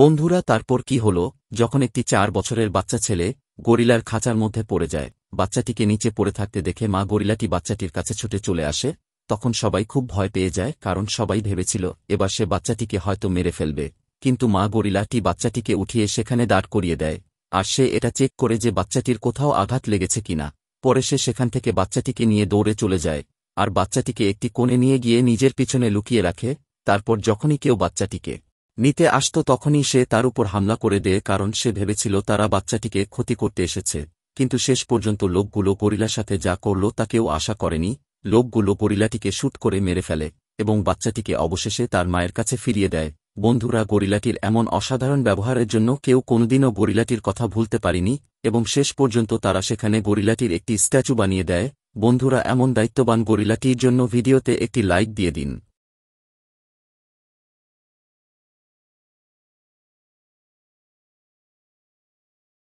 বন্ধুরা তারপর কি হল যখন একটি চার বছরের বাচ্চা ছেলে গরিলার খাঁচার মধ্যে পড়ে যায় বাচ্চাটিকে নিচে পড়ে থাকতে দেখে মা গরিলাটি বাচ্চাটির কাছে ছুটে চলে আসে তখন সবাই খুব ভয় পেয়ে যায় কারণ সবাই ভেবেছিল এবার সে বাচ্চাটিকে হয়তো মেরে ফেলবে কিন্তু মা গরিলাটি বাচ্চাটিকে উঠিয়ে সেখানে দাঁড় করিয়ে দেয় আর সে এটা চেক করে যে বাচ্চাটির কোথাও আঘাত লেগেছে কিনা পরে সে সেখান থেকে বাচ্চাটিকে নিয়ে দৌড়ে চলে যায় আর বাচ্চাটিকে একটি কোণে নিয়ে গিয়ে নিজের পিছনে লুকিয়ে রাখে তারপর যখনই কেউ বাচ্চাটিকে নিতে আসত তখনই সে তার উপর হামলা করে দেয় কারণ সে ভেবেছিল তারা বাচ্চাটিকে ক্ষতি করতে এসেছে কিন্তু শেষ পর্যন্ত লোকগুলো গরিলার সাথে যা করল তা কেউ আশা করেনি লোকগুলো গরিলাটিকে শ্যুট করে মেরে ফেলে এবং বাচ্চাটিকে অবশেষে তার মায়ের কাছে ফিরিয়ে দেয় বন্ধুরা গরিলাটির এমন অসাধারণ ব্যবহারের জন্য কেউ কোনোদিনও গরিলাটির কথা ভুলতে পারিনি এবং শেষ পর্যন্ত তারা সেখানে গরিলাটির একটি স্ট্যাচু বানিয়ে দেয় বন্ধুরা এমন দায়িত্ববান গরিলাটির জন্য ভিডিওতে একটি লাইক দিয়ে দিন